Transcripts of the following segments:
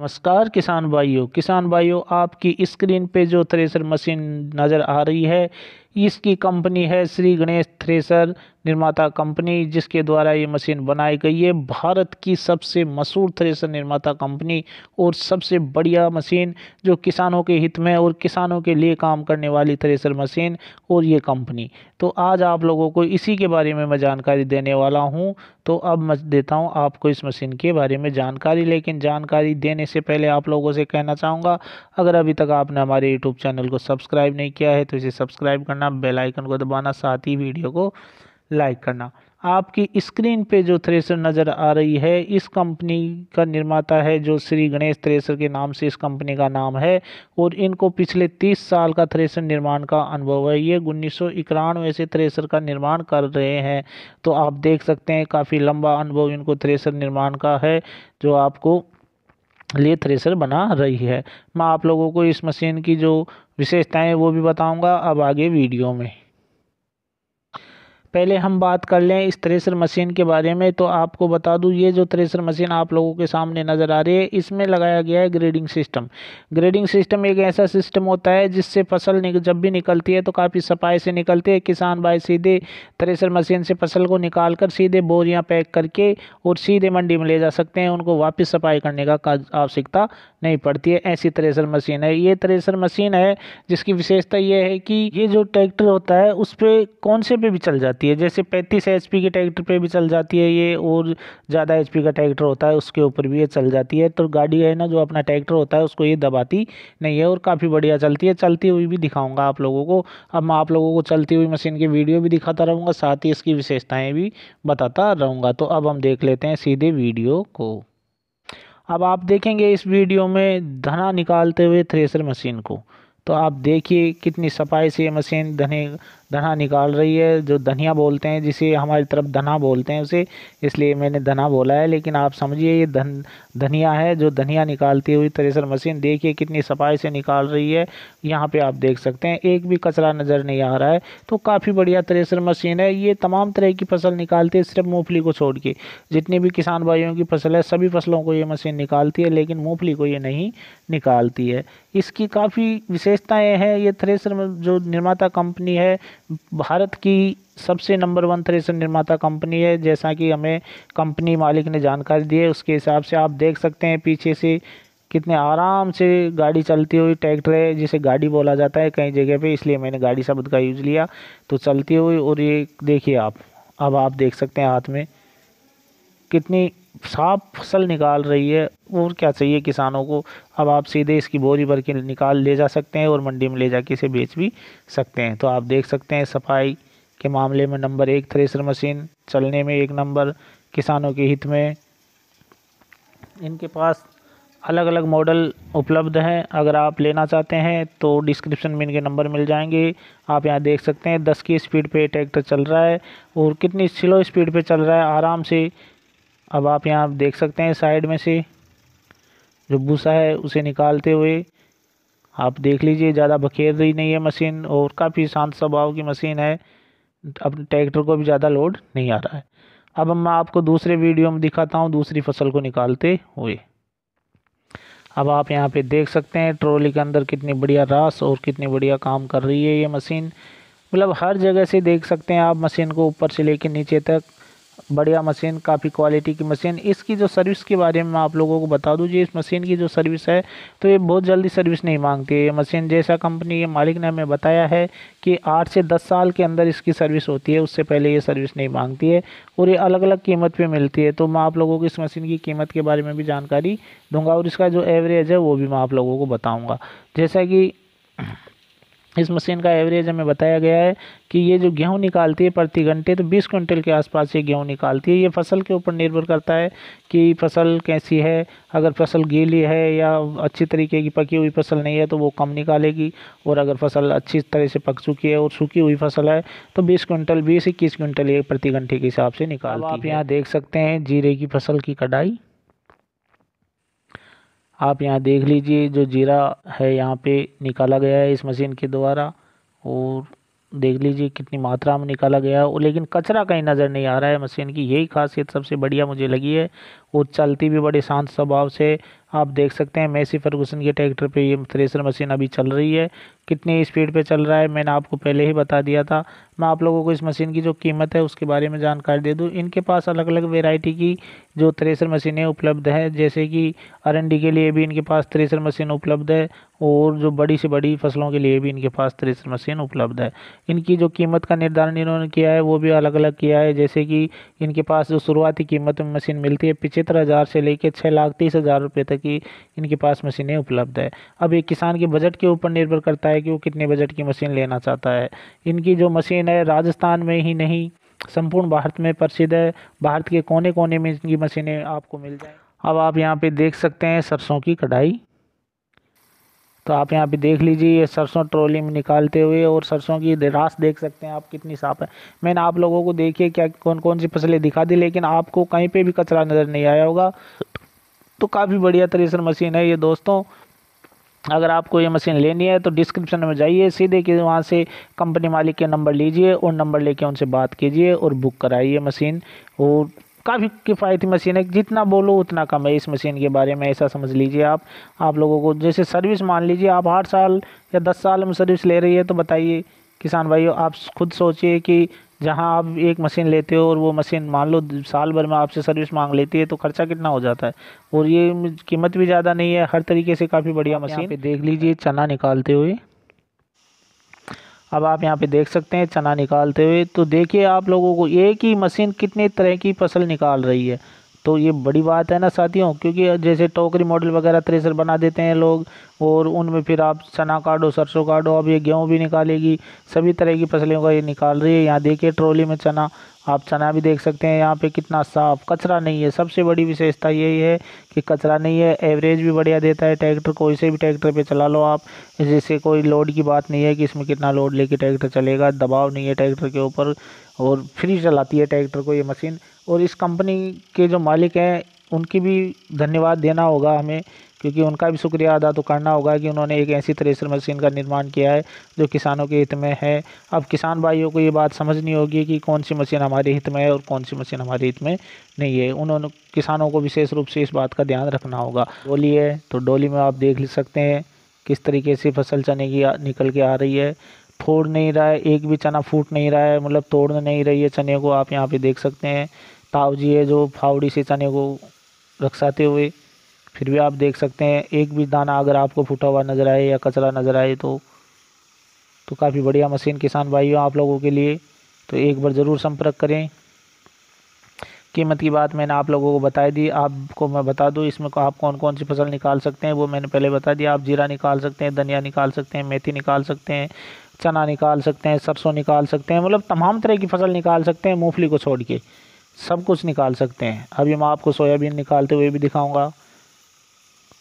नमस्कार किसान भाइयों किसान भाइयों आपकी स्क्रीन पे जो थ्रेसर मशीन नज़र आ रही है इसकी कंपनी है श्री गणेश थ्रेसर निर्माता कंपनी जिसके द्वारा ये मशीन बनाई गई है भारत की सबसे मशहूर थ्रेसर निर्माता कंपनी और सबसे बढ़िया मशीन जो किसानों के हित में और किसानों के लिए काम करने वाली थ्रेसर मशीन और ये कंपनी तो आज आप लोगों को इसी के बारे में मैं जानकारी देने वाला हूँ तो अब मैं देता हूँ आपको इस मशीन के बारे में जानकारी लेकिन जानकारी देने से पहले आप लोगों से कहना चाहूँगा अगर अभी तक आपने हमारे यूट्यूब चैनल को सब्सक्राइब नहीं किया है तो इसे सब्सक्राइब करना करना बेल आइकन को दबाना साथ ही वीडियो को लाइक करना आपकी स्क्रीन पे जो थ्रेसर नज़र आ रही है इस कंपनी का निर्माता है जो श्री गणेश थ्रेसर के नाम से इस कंपनी का नाम है और इनको पिछले 30 साल का थ्रेसर निर्माण का अनुभव है ये उन्नीस सौ से थ्रेसर का निर्माण कर रहे हैं तो आप देख सकते हैं काफ़ी लंबा अनुभव इनको थ्रेसर निर्माण का है जो आपको लिए थ्रेसर बना रही है मैं आप लोगों को इस मशीन की जो विशेषताएं वो भी बताऊंगा अब आगे वीडियो में पहले हम बात कर लें इस थ्रेसर मशीन के बारे में तो आपको बता दूं ये जो थ्रेसर मशीन आप लोगों के सामने नज़र आ रही है इसमें लगाया गया है ग्रेडिंग सिस्टम ग्रेडिंग सिस्टम एक ऐसा सिस्टम होता है जिससे फसल जब भी निकलती है तो काफ़ी सफाई से निकलती है किसान भाई सीधे थ्रेसर मशीन से फसल को निकाल कर सीधे बोरियाँ पैक करके और सीधे मंडी में ले जा सकते हैं उनको वापस सफाई करने का आवश्यकता नहीं पड़ती है ऐसी थ्रेसर मशीन है ये थ्रेसर मशीन है जिसकी विशेषता ये है कि ये जो ट्रैक्टर होता है उस पर कौन से पे भी चल जाती है जैसे पैंतीस एच के ट्रैक्टर पर भी चल जाती है ये और ज़्यादा एच का ट्रैक्टर होता है उसके ऊपर भी ये चल जाती है तो गाड़ी है ना जो अपना ट्रैक्टर होता है उसको ये दबाती नहीं है और काफ़ी बढ़िया चलती है चलती हुई भी दिखाऊँगा आप लोगों को अब मैं आप लोगों को चलती हुई मशीन की वीडियो भी दिखाता रहूँगा साथ ही इसकी विशेषताएँ भी बताता रहूँगा तो अब हम देख लेते हैं सीधे वीडियो को अब आप देखेंगे इस वीडियो में धना निकालते हुए थ्रेसर मशीन को तो आप देखिए कितनी सफाई से ये मशीन धने धना निकाल रही है जो धनिया बोलते हैं जिसे हमारी तरफ धना बोलते हैं उसे इसलिए मैंने धना बोला है लेकिन आप समझिए ये धन धनिया है जो धनिया निकालती हुई थ्रेसर मशीन देखिए कितनी सफाई से निकाल रही है यहाँ पे आप देख सकते हैं एक भी कचरा नज़र नहीं आ रहा है तो काफ़ी बढ़िया थ्रेसर मशीन है ये तमाम तरह की फसल निकालती है सिर्फ मूँगफली को छोड़ के जितने भी किसान भाइयों की फसल है सभी फसलों को ये मशीन निकालती है लेकिन मूँगफली को ये नहीं निकालती है इसकी काफ़ी विशेषताएँ हैं ये थ्रेसर जो निर्माता कंपनी है भारत की सबसे नंबर वन थ्रेसर निर्माता कंपनी है जैसा कि हमें कंपनी मालिक ने जानकारी दी है उसके हिसाब से आप देख सकते हैं पीछे से कितने आराम से गाड़ी चलती हुई ट्रैक्टर है जिसे गाड़ी बोला जाता है कई जगह पे इसलिए मैंने गाड़ी शब्द का यूज़ लिया तो चलती हुई और ये देखिए आप अब आप देख सकते हैं हाथ में कितनी साफ फसल निकाल रही है और क्या चाहिए किसानों को अब आप सीधे इसकी बोरी भर के निकाल ले जा सकते हैं और मंडी में ले जाके इसे बेच भी सकते हैं तो आप देख सकते हैं सफाई के मामले में नंबर एक थ्रेसर मशीन चलने में एक नंबर किसानों के हित में इनके पास अलग अलग मॉडल उपलब्ध हैं अगर आप लेना चाहते हैं तो डिस्क्रिप्शन में इनके नंबर मिल जाएंगे आप यहाँ देख सकते हैं दस की स्पीड पे ट्रैक्टर चल रहा है और कितनी स्लो स्पीड पे चल रहा है आराम से अब आप यहाँ देख सकते हैं साइड में से जो भूसा है उसे निकालते हुए आप देख लीजिए ज़्यादा बखेर रही नहीं है मशीन और काफ़ी शांत स्वभाव की मशीन है अब ट्रैक्टर को भी ज़्यादा लोड नहीं आ रहा है अब मैं आपको दूसरे वीडियो में दिखाता हूँ दूसरी फसल को निकालते हुए अब आप यहाँ पे देख सकते हैं ट्रॉली के अंदर कितनी बढ़िया रास और कितनी बढ़िया काम कर रही है ये मशीन मतलब हर जगह से देख सकते हैं आप मशीन को ऊपर से लेकर नीचे तक बढ़िया मशीन काफ़ी क्वालिटी की मशीन इसकी जो सर्विस के बारे में मैं आप लोगों को बता दूँ जी इस मशीन की जो सर्विस है तो ये बहुत जल्दी सर्विस नहीं मांगती है ये मशीन जैसा कंपनी के मालिक ने हमें बताया है कि आठ से दस साल के अंदर इसकी सर्विस होती है उससे पहले ये सर्विस नहीं मांगती है और ये अलग अलग कीमत पर मिलती है तो मैं आप लोगों को इस मशीन की कीमत के बारे में भी जानकारी दूंगा और इसका जो एवरेज है वो भी मैं आप लोगों को बताऊँगा जैसा कि इस मशीन का एवरेज हमें बताया गया है कि ये जो गेहूं निकालती है प्रति घंटे तो 20 क्विंटल के आसपास ये गेहूं निकालती है ये फसल के ऊपर निर्भर करता है कि फसल कैसी है अगर फसल गीली है या अच्छी तरीके की पकी हुई फसल नहीं है तो वो कम निकालेगी और अगर फसल अच्छी तरह से पक चुकी है और सूखी हुई फसल है तो बीस क्विंटल बीस इक्कीस क्विंटल ये प्रति घंटे के हिसाब से निकाल आप यहाँ देख सकते हैं जीरे की फसल की कटाई आप यहाँ देख लीजिए जो जीरा है यहाँ पे निकाला गया है इस मशीन के द्वारा और देख लीजिए कितनी मात्रा में निकाला गया है और लेकिन कचरा कहीं नज़र नहीं आ रहा है मशीन की यही खासियत सबसे बढ़िया मुझे लगी है और चलती भी बड़े शांत स्वभाव से आप देख सकते हैं मैसी फर्गूसन के ट्रैक्टर पे ये थ्रेसर मशीन अभी चल रही है कितनी स्पीड पे चल रहा है मैंने आपको पहले ही बता दिया था मैं आप लोगों को इस मशीन की जो कीमत है उसके बारे में जानकारी दे दूँ इनके पास अलग अलग वेराइटी की जो थ्रेसर मशीनें उपलब्ध है जैसे कि अरंडी के लिए भी इनके पास थ्रेसर मशीन उपलब्ध है और जो बड़ी से बड़ी फसलों के लिए भी इनके पास थ्रेसर मशीन उपलब्ध है इनकी जो कीमत का निर्धारण इन्होंने किया है वो भी अलग अलग किया है जैसे कि इनके पास जो शुरुआती कीमत में मशीन मिलती है पिछहत्तर हज़ार से लेकर छः लाख तीस हज़ार रुपये तक की इनके पास मशीनें उपलब्ध है अब ये किसान के बजट के ऊपर निर्भर करता है कि वो कितने बजट की मशीन लेना चाहता है इनकी जो मशीन है राजस्थान में ही नहीं संपूर्ण भारत में प्रसिद्ध है भारत के कोने कोने में इनकी मशीनें आपको मिल जाए अब आप यहाँ पे देख सकते हैं सरसों की कढ़ाई तो आप यहाँ पे देख लीजिए ये सरसों ट्रॉली में निकालते हुए और सरसों की रास देख सकते हैं आप कितनी साफ़ है मैंने आप लोगों को देखिए क्या कौन कौन सी फसलें दिखा दी लेकिन आपको कहीं पे भी कचरा नज़र नहीं आया होगा तो काफ़ी बढ़िया तरीसर मशीन है ये दोस्तों अगर आपको ये मशीन लेनी है तो डिस्क्रिप्शन में जाइए सीधे कि वहाँ से कंपनी मालिक के नंबर लीजिए और नंबर लेके उनसे बात कीजिए और बुक कराइए मशीन और काफ़ी किफ़ायती मशीन है जितना बोलो उतना कम है इस मशीन के बारे में ऐसा समझ लीजिए आप आप लोगों को जैसे सर्विस मान लीजिए आप आठ साल या दस साल में सर्विस ले रही है तो बताइए किसान भाइयों आप खुद सोचिए कि जहाँ आप एक मशीन लेते हो और वो मशीन मान लो साल भर में आपसे सर्विस मांग लेती है तो खर्चा कितना हो जाता है और ये कीमत भी ज़्यादा नहीं है हर तरीके से काफ़ी बढ़िया मशीन पे देख लीजिए चना निकालते हुए अब आप यहाँ पे देख सकते हैं चना निकालते हुए तो देखिए आप लोगों को एक ही मशीन कितने तरह की फसल निकाल रही है तो ये बड़ी बात है ना साथियों क्योंकि जैसे टोकरी मॉडल वगैरह थ्रेसर बना देते हैं लोग और उनमें फिर आप चना काटो सरसों काटो अब ये गेहूँ भी निकालेगी सभी तरह की फसलों का ये निकाल रही है यहाँ देखिए ट्रॉली में चना आप चना भी देख सकते हैं यहाँ पे कितना साफ कचरा नहीं है सबसे बड़ी विशेषता यही है कि कचरा नहीं है एवरेज भी बढ़िया देता है ट्रैक्टर कोई से भी ट्रैक्टर पे चला लो आप जैसे कोई लोड की बात नहीं है कि इसमें कितना लोड लेके ट्रैक्टर चलेगा दबाव नहीं है ट्रैक्टर के ऊपर और फ्री चलाती है ट्रैक्टर को ये मशीन और इस कंपनी के जो मालिक हैं उनकी भी धन्यवाद देना होगा हमें क्योंकि उनका भी शुक्रिया अदा तो करना होगा कि उन्होंने एक ऐसी थ्रेसर मशीन का निर्माण किया है जो किसानों के हित में है अब किसान भाइयों को ये बात समझनी होगी कि कौन सी मशीन हमारे हित में है और कौन सी मशीन हमारे हित में नहीं है उन्होंने किसानों को विशेष रूप से इस बात का ध्यान रखना होगा डोली है तो डोली में आप देख सकते हैं किस तरीके से फसल चने की निकल के आ रही है फोड़ नहीं रहा है एक भी चना फूट नहीं रहा है मतलब तोड़ नहीं रही है चने को आप यहाँ पर देख सकते हैं तावजी है जो फावड़ी से चने को रखसाते हुए फिर भी आप देख सकते हैं एक भी दाना अगर आपको फूटा हुआ नज़र आए या कचरा नज़र आए तो तो काफ़ी बढ़िया मशीन किसान भाइयों आप लोगों के लिए तो एक बार ज़रूर संपर्क करें कीमत की बात मैंने आप लोगों को बता दी आपको मैं बता दूं इसमें आप कौन कौन सी फसल निकाल सकते हैं वो मैंने पहले बता दिया आप जीरा निकाल सकते हैं धनिया निकाल सकते हैं मेथी निकाल सकते हैं चना निकाल सकते हैं सरसों निकाल सकते हैं मतलब तमाम तरह की फसल निकाल सकते हैं मूँगफली को छोड़ के सब कुछ निकाल सकते हैं अभी मैं आपको सोयाबीन निकालते हुए भी दिखाऊँगा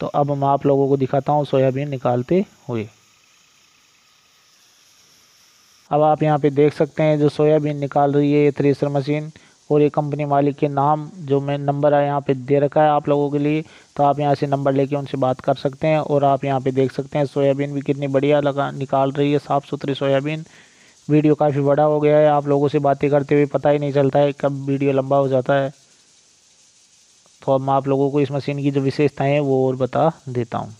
तो अब मैं आप लोगों को दिखाता हूँ सोयाबीन निकालते हुए अब आप यहाँ पे देख सकते हैं जो सोयाबीन निकाल रही है ये थ्रेसर मशीन और ये कंपनी मालिक के नाम जो मैं नंबर है यहाँ पे दे रखा है आप लोगों के लिए तो आप यहाँ से नंबर लेके उनसे बात कर सकते हैं और आप यहाँ पे देख सकते हैं सोयाबीन भी कितनी बढ़िया लगा निकाल रही है साफ़ सुथरी सोयाबीन वीडियो काफ़ी बड़ा हो गया है आप लोगों से बातें करते हुए पता ही नहीं चलता है कब वीडियो लंबा हो जाता है तो अब मैं आप लोगों को इस मशीन की जो विशेषताएँ हैं वो और बता देता हूँ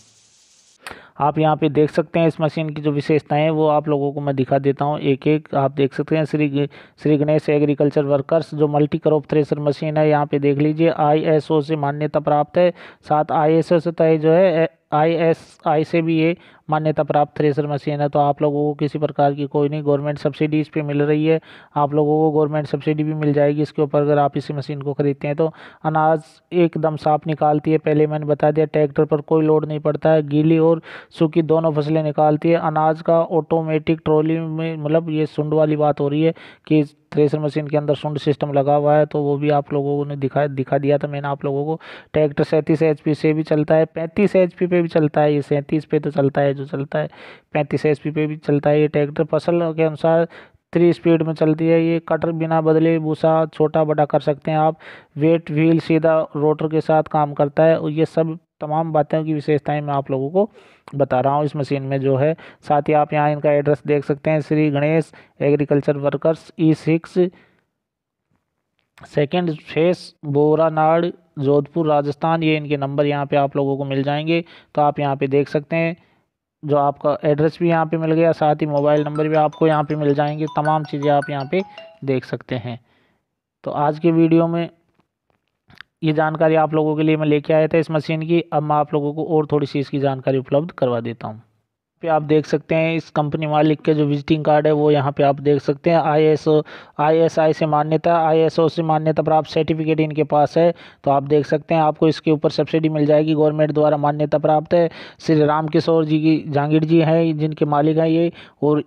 आप यहाँ पे देख सकते हैं इस मशीन की जो विशेषताएं हैं वो आप लोगों को मैं दिखा देता हूँ एक एक आप देख सकते हैं श्री श्री गणेश एग्रीकल्चर वर्कर्स जो मल्टी क्रॉप थ्रेसर मशीन है यहाँ पे देख लीजिए आईएसओ से मान्यता प्राप्त है साथ आईएसओ से तय जो है आईएसआई से भी ये मान्यता प्राप्त थ्रेसर मशीन है तो आप लोगों को किसी प्रकार की कोई नहीं गवर्नमेंट सब्सिडी इस पर मिल रही है आप लोगों को गवर्नमेंट सब्सिडी भी मिल जाएगी इसके ऊपर अगर आप इसी मशीन को ख़रीदते हैं तो अनाज एकदम साफ निकालती है पहले मैंने बता दिया ट्रैक्टर पर कोई लोड नहीं पड़ता है गीली और सूखी दोनों फसलें निकालती है अनाज का ऑटोमेटिक ट्रॉली में मतलब ये सुंड वाली बात हो रही है कि थ्रेसर मशीन के अंदर सुंड सिस्टम लगा हुआ है तो वो भी आप लोगों ने दिखा दिखा दिया था मैंने आप लोगों को ट्रैक्टर सैंतीस एच से भी चलता है पैंतीस एच पे भी चलता है ये सैंतीस पे तो चलता है जो चलता है पैंतीस एच पे भी चलता है ये ट्रैक्टर फसल के अनुसार थ्री स्पीड में चलती है ये कटर बिना बदले भूसा छोटा बड़ा कर सकते हैं आप वेट व्हील सीधा रोटर के साथ काम करता है और ये सब तमाम बातों की विशेषताएं मैं आप लोगों को बता रहा हूं इस मशीन में जो है साथ ही आप यहाँ इनका एड्रेस देख सकते हैं Shri Ganesh agriculture workers E six second phase Boranada Jodhpur Rajasthan ये इनके नंबर यहाँ पे आप लोगों को मिल जाएंगे तो आप यहाँ पे देख सकते हैं जो आपका एड्रेस भी यहाँ पे मिल गया साथ ही मोबाइल नंबर भी आपको यहाँ पे मिल जाएंगे तमाम चीज़ें आप यहाँ पे देख सकते हैं तो आज के वीडियो में ये जानकारी आप लोगों के लिए मैं लेके आया था इस मशीन की अब मैं आप लोगों को और थोड़ी सी इसकी जानकारी उपलब्ध करवा देता हूँ पे आप देख सकते हैं इस कंपनी मालिक के जो विजिटिंग कार्ड है वो यहाँ पे आप देख सकते हैं आईएसओ आईएसआई से मान्यता आईएसओ से मान्यता प्राप्त सर्टिफिकेट इनके पास है तो आप देख सकते हैं आपको इसके ऊपर सब्सिडी मिल जाएगी गवर्नमेंट द्वारा मान्यता प्राप्त है श्री राम किशोर जी की जहांगीर जी हैं जिनके मालिक हैं ये और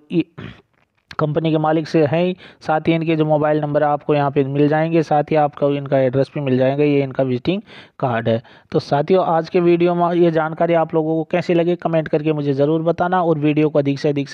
कंपनी के मालिक से हैं साथ ही इनके जो मोबाइल नंबर आपको यहाँ पे मिल जाएंगे साथ ही आपका इनका एड्रेस भी मिल जाएगा ये इनका विजिटिंग कार्ड है तो साथियों आज के वीडियो में ये जानकारी आप लोगों को कैसी लगी कमेंट करके मुझे ज़रूर बताना और वीडियो को अधिक से अधिक